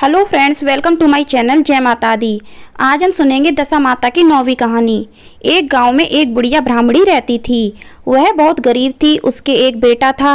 hello friends welcome to my channel जय माता दी आज हम सुनेंगे दशा माता की नौवीं कहानी एक गांव में एक बुढ़िया ब्राह्मणी रहती थी वह बहुत गरीब थी उसके एक बेटा था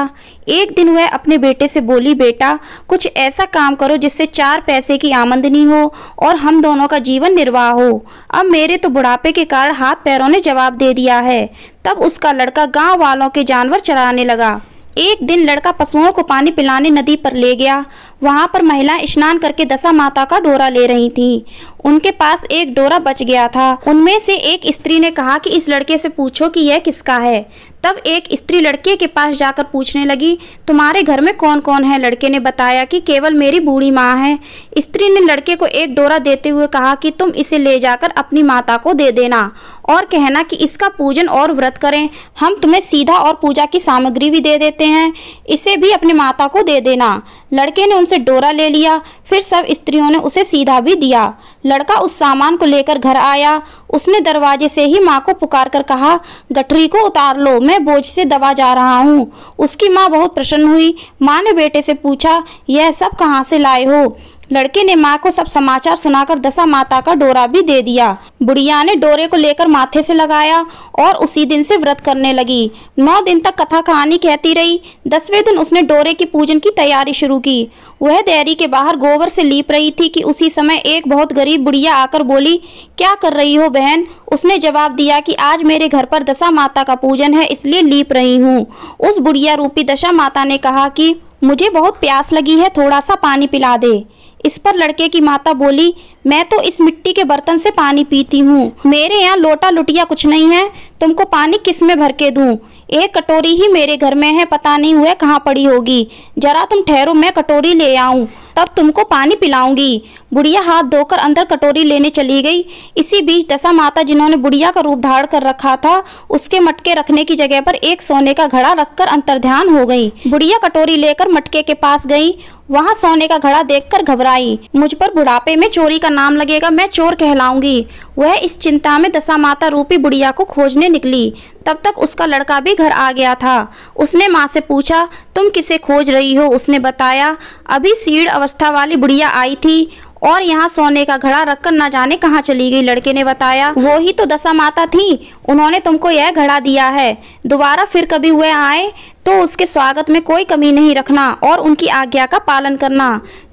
एक दिन वह अपने बेटे से बोली बेटा कुछ ऐसा काम करो जिससे चार पैसे की आमदनी हो और हम दोनों का जीवन निर्वाह हो अब मेरे तो बुढ़ापे के कारण हाथ पैरों ने जवाब दे दिया है तब उसका लड़का गाँव वालों के जानवर चराने लगा एक दिन लड़का पशुओं को पानी पिलाने नदी पर ले गया वहां पर महिला स्नान करके दशा माता का डोरा ले रही थी उनके पास एक डोरा बच गया था उनमें से एक स्त्री ने कहा कि इस लड़के से पूछो कि यह किसका है तब एक स्त्री लड़के के पास जाकर पूछने लगी तुम्हारे घर में कौन कौन है लड़के ने बताया कि केवल मेरी बूढ़ी माँ है स्त्री ने लड़के को एक डोरा देते हुए कहा कि तुम इसे ले जाकर अपनी माता को दे देना और कहना कि इसका पूजन और व्रत करें हम तुम्हें सीधा और पूजा की सामग्री भी दे देते हैं इसे भी अपनी माता को दे देना लड़के ने उनसे डोरा ले लिया फिर सब स्त्रियों ने उसे सीधा भी दिया लड़का उस सामान को लेकर घर आया उसने दरवाजे से ही माँ को पुकार कर कहा गठरी को उतार लो मैं बोझ से दबा जा रहा हूँ उसकी माँ बहुत प्रसन्न हुई माँ ने बेटे से पूछा यह सब कहाँ से लाए हो लड़के ने माँ को सब समाचार सुनाकर दशा माता का डोरा भी दे दिया बुढ़िया ने डोरे को लेकर माथे से लगाया और उसी दिन से व्रत करने लगी नौ दिन तक कथा कहानी कहती रही दसवें दिन उसने डोरे के पूजन की तैयारी शुरू की वह डेयरी के बाहर गोबर से लीप रही थी कि उसी समय एक बहुत गरीब बुढ़िया आकर बोली क्या कर रही हो बहन उसने जवाब दिया कि आज मेरे घर पर दशा माता का पूजन है इसलिए लीप रही हूँ उस बुढ़िया रूपी दशा माता ने कहा कि मुझे बहुत प्यास लगी है थोड़ा सा पानी पिला दे इस पर लड़के की माता बोली मैं तो इस मिट्टी के बर्तन से पानी पीती हूँ मेरे यहाँ लोटा लुटिया कुछ नहीं है तुमको पानी किस में भर के दूँ एक कटोरी ही मेरे घर में है पता नहीं हुआ कहाँ पड़ी होगी जरा तुम ठहरो मैं कटोरी ले आऊँ तब तुमको पानी पिलाऊंगी बुढ़िया हाथ धोकर अंदर कटोरी लेने चली गई इसी बीच दशा माता जिन्होंने बुढ़िया का रूप धार कर रखा था उसके मटके रखने की जगह पर एक सोने का घड़ा रखकर अंतर्ध्यान हो गई बुढ़िया कटोरी लेकर मटके के पास गई वहाँ सोने का घड़ा देखकर घबराई मुझ पर बुढ़ापे में चोरी का नाम लगेगा मैं चोर कहलाऊंगी वह इस चिंता में दशा माता रूपी बुढ़िया को खोजने निकली तब तक उसका लड़का भी घर आ गया था उसने माँ से पूछा तुम किसे खोज रही हो उसने बताया अभी सीढ़ अवस्था वाली बुढ़िया आई थी और यहाँ सोने का घड़ा रखकर न जाने कहाँ चली गई लड़के ने बताया वो ही तो दशा माता थी उन्होंने तुमको यह घड़ा दिया है दोबारा फिर कभी वह आए तो उसके स्वागत में कोई कमी नहीं रखना और उनकी आज्ञा का पालन करना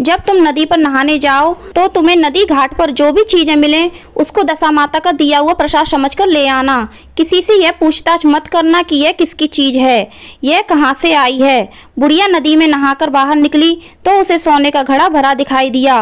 जब तुम नदी पर नहाने जाओ तो तुम्हें नदी घाट पर जो भी चीज़ें मिले उसको दशा माता का दिया हुआ प्रसाद समझकर ले आना किसी से यह पूछताछ मत करना कि यह किसकी चीज़ है यह कहाँ से आई है बुढ़िया नदी में नहाकर बाहर निकली तो उसे सोने का घड़ा भरा दिखाई दिया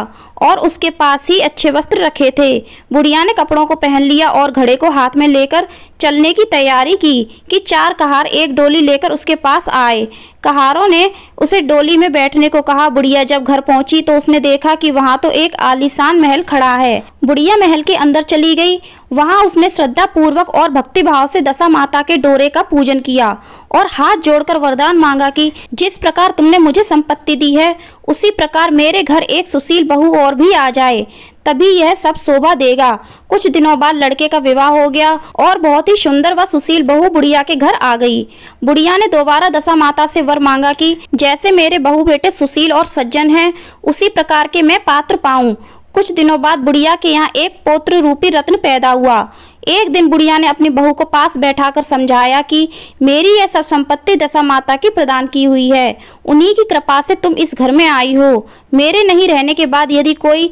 और उसके पास ही अच्छे वस्त्र रखे थे बुढ़िया ने कपड़ों को पहन लिया और घड़े को हाथ में लेकर चलने की तैयारी की कि चार कहार एक डोली लेकर उसके पास पास आए कहारों ने उसे डोली में बैठने को कहा बुढ़िया जब घर पहुंची तो उसने देखा कि वहां तो एक आलीशान महल खड़ा है बुढ़िया महल के अंदर चली गई वहां उसने श्रद्धा पूर्वक और भक्ति भाव से दशा माता के डोरे का पूजन किया और हाथ जोड़कर वरदान मांगा कि जिस प्रकार तुमने मुझे संपत्ति दी है उसी प्रकार मेरे घर एक सुशील बहू और भी आ जाए तभी यह सब शोभा देगा कुछ दिनों बाद लड़के का विवाह हो गया और बहुत ही सुंदर व सुशील बहु बुढ़िया के घर आ गई बुढ़िया ने दोबारा दशा माता से वर मांगा कि जैसे मेरे बहु बेटे सुशील और सज्जन हैं उसी प्रकार के मैं पात्र पाऊं कुछ दिनों बाद बुढ़िया के यहाँ एक पौत्र रूपी रत्न पैदा हुआ एक दिन बुढ़िया ने अपनी बहू को पास बैठाकर समझाया कि मेरी यह सब संपत्ति दशा माता की प्रदान की हुई है उन्हीं की कृपा से तुम इस घर में आई हो मेरे नहीं रहने के बाद यदि कोई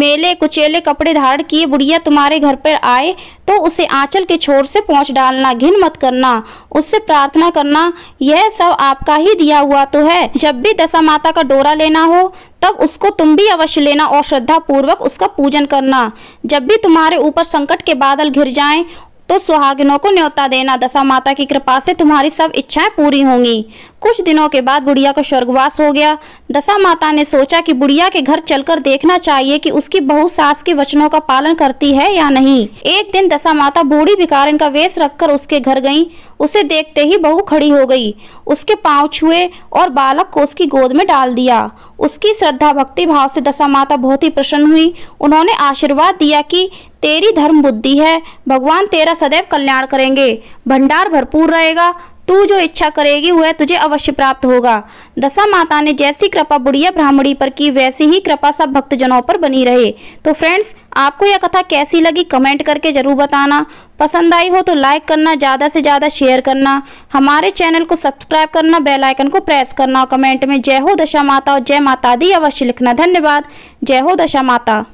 मेले कुचेले कपड़े धारण किए बुढ़िया तुम्हारे घर पर आए तो उसे आंचल के छोर से पहुँच डालना घिन मत करना उससे प्रार्थना करना यह सब आपका ही दिया हुआ तो है जब भी दशा माता का डोरा लेना हो तब उसको तुम भी अवश्य लेना और श्रद्धा पूर्वक उसका पूजन करना जब भी तुम्हारे ऊपर संकट के बादल घिर जाएं तो सुहागिनों को न्योता देना दशा माता की कृपा से तुम्हारी सब इच्छाएं पूरी होंगी कुछ दिनों के बाद बुढ़िया का स्वर्गवास हो गया दशा माता ने सोचा कि बुढ़िया के घर चलकर देखना चाहिए कि उसकी बहू सास के वचनों का पालन करती है या नहीं एक दिन दशा माता बूढ़ी भिकारिन का वेश रखकर उसके घर गई उसे देखते ही बहू खड़ी हो गई उसके पाँव छुए और बालक को उसकी गोद में डाल दिया उसकी श्रद्धा भक्ति भाव से दशा माता बहुत ही प्रसन्न हुई उन्होंने आशीर्वाद दिया कि तेरी धर्म बुद्धि है भगवान तेरा सदैव कल्याण करेंगे भंडार भरपूर रहेगा तू जो इच्छा करेगी वह तुझे अवश्य प्राप्त होगा दशा माता ने जैसी कृपा बुढ़िया ब्राह्मणी पर की वैसी ही कृपा सब भक्तजनों पर बनी रहे तो फ्रेंड्स आपको यह कथा कैसी लगी कमेंट करके ज़रूर बताना पसंद आई हो तो लाइक करना ज़्यादा से ज़्यादा शेयर करना हमारे चैनल को सब्सक्राइब करना बेल आइकन को प्रेस करना कमेंट में जय हो दशा माता और जय माता दी अवश्य लिखना धन्यवाद जय हो दशा माता